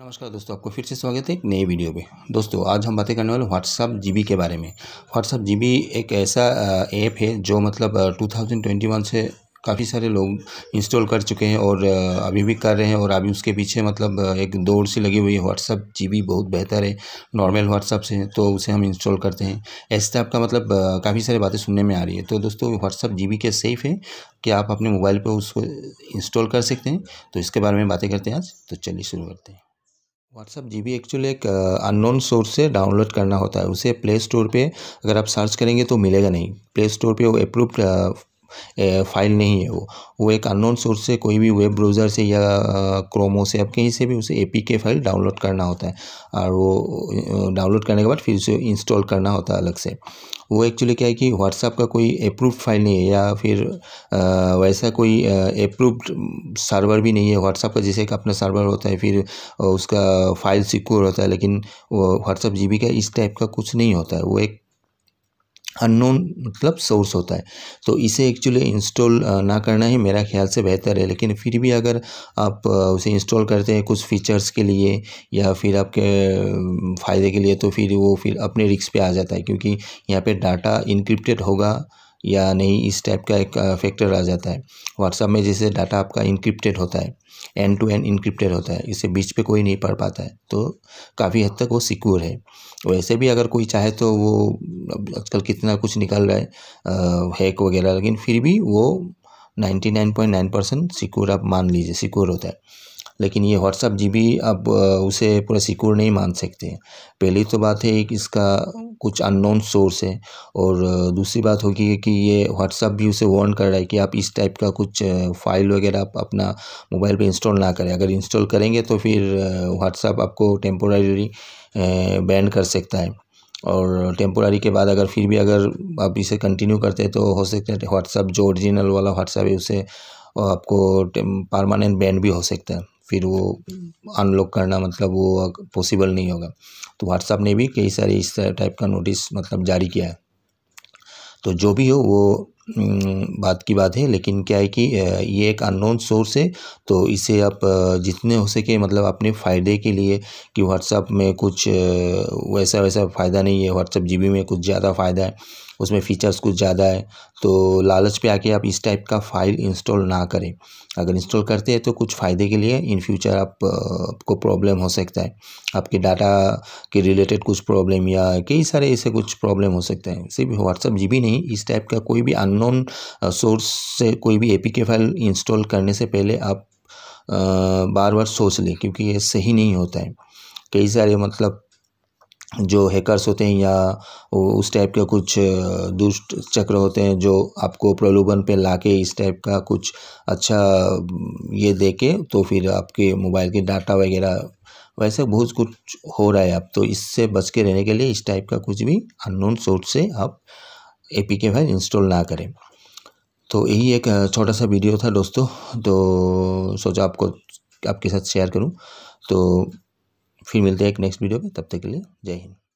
नमस्कार दोस्तों आपको फिर से स्वागत है एक नए वीडियो पे दोस्तों आज हम बातें करने वाले व्हाट्सअप जीबी के बारे में व्हाट्सअप जीबी एक ऐसा ऐप है जो मतलब 2021 से काफ़ी सारे लोग इंस्टॉल कर चुके हैं और अभी भी कर रहे हैं और अभी उसके पीछे मतलब एक दौड़ सी लगी हुई है व्हाट्सअप जी बहुत बेहतर है नॉर्मल व्हाट्सअप से तो उसे हम इंस्टॉल करते हैं ऐसे टाइप तो का मतलब काफ़ी सारी बातें सुनने में आ रही है तो दोस्तों व्हाट्सअप जी के सेफ़ है कि आप अपने मोबाइल पर उसको इंस्टॉल कर सकते हैं तो इसके बारे में बातें करते हैं आज तो चलिए शुरू करते हैं व्हाट्सअप जी बी एक्चुअली एक अननोन सोर्स से डाउनलोड करना होता है उसे प्ले स्टोर पे अगर आप सर्च करेंगे तो मिलेगा नहीं प्ले स्टोर पे वो अप्रूव्ड फ़ाइल नहीं है वो वो एक अननोन सोर्स से कोई भी वेब ब्राउज़र से या क्रोमो से अब कहीं से भी उसे ए फाइल डाउनलोड करना होता है और वो डाउनलोड करने के बाद फिर उसे इंस्टॉल करना होता है अलग से वो एक्चुअली क्या है कि व्हाट्सएप का कोई अप्रूव्ड फाइल नहीं है या फिर आ, वैसा कोई अप्रूव्ड सर्वर भी नहीं है व्हाट्सएप का जैसे एक अपना सर्वर होता है फिर उसका फाइल सिक्योर होता है लेकिन व्हाट्सएप जी का इस टाइप का कुछ नहीं होता है वो एक अननोन मतलब सोर्स होता है तो इसे एक्चुअली इंस्टॉल ना करना ही मेरा ख्याल से बेहतर है लेकिन फिर भी अगर आप उसे इंस्टॉल करते हैं कुछ फीचर्स के लिए या फिर आपके फ़ायदे के लिए तो फिर वो फिर अपने रिक्स पे आ जाता है क्योंकि यहाँ पे डाटा इनक्रिप्टेड होगा या नहीं इस टाइप का एक फैक्टर आ जाता है व्हाट्सअप में जैसे डाटा आपका इंक्रिप्टेड होता है एंड टू एंड इंक्रिप्टेड होता है इसे बीच पे कोई नहीं पढ़ पाता है तो काफ़ी हद तक वो सिक्योर है वैसे भी अगर कोई चाहे तो वो आजकल कितना कुछ निकल रहा है हैक वगैरह लेकिन फिर भी वो ninety nine point nine percent secure आप मान लीजिए सिक्योर होता है लेकिन ये व्हाट्सअप जी भी अब उसे पूरा सिक्योर नहीं मान सकते पहली तो बात है कि इसका कुछ अननोन सोर्स है और दूसरी बात होगी कि ये व्हाट्सअप भी उसे वॉर्न कर रहा है कि आप इस टाइप का कुछ फ़ाइल वगैरह आप अपना मोबाइल पे इंस्टॉल ना करें अगर इंस्टॉल करेंगे तो फिर व्हाट्सअप आपको टेम्पोरारी बैन कर सकता है और टेम्पोरारी के बाद अगर फिर भी अगर आप इसे कंटिन्यू करते हैं तो हो सकता है व्हाट्सअप जो ओरिजिनल वाला व्हाट्सअप है उसे आपको परमानेंट बैन भी हो सकता है फिर वो अनलॉक करना मतलब वो पॉसिबल नहीं होगा तो व्हाट्सअप ने भी कई सारे इस टाइप का नोटिस मतलब जारी किया है तो जो भी हो वो हम्म, बात की बात है लेकिन क्या है कि ये एक अननोन सोर्स है तो इसे आप जितने हो सके मतलब अपने फ़ायदे के लिए कि व्हाट्सअप में कुछ वैसा वैसा फ़ायदा नहीं है व्हाट्सअप जीबी में कुछ ज़्यादा फ़ायदा है उसमें फ़ीचर्स कुछ ज़्यादा है तो लालच पे आके आप इस टाइप का फ़ाइल इंस्टॉल ना करें अगर इंस्टॉल करते हैं तो कुछ फ़ायदे के लिए इन फ्यूचर आप आपको प्रॉब्लम हो सकता है आपके डाटा के रिलेटेड कुछ प्रॉब्लम या कई सारे ऐसे कुछ प्रॉब्लम हो सकते हैं सिर्फ व्हाट्सअप जी भी नहीं इस टाइप का कोई भी अननोन सोर्स से कोई भी के फाइल इंस्टॉल करने से पहले आप बार बार सोच लें क्योंकि ये सही नहीं होता है कई सारे मतलब जो हैकर्स होते हैं या उस टाइप के कुछ दुष्ट चक्र होते हैं जो आपको प्रलोभन पे लाके इस टाइप का कुछ अच्छा ये दे के तो फिर आपके मोबाइल के डाटा वगैरह वैसे बहुत कुछ हो रहा है अब तो इससे बच के रहने के लिए इस टाइप का कुछ भी अननोन सोर्स से आप ए पी के भाई इंस्टॉल ना करें तो यही एक छोटा सा वीडियो था दोस्तों तो सोचा आपको आपके साथ शेयर करूँ तो फिर मिलते हैं एक नेक्स्ट वीडियो में तब तक के लिए जय हिंद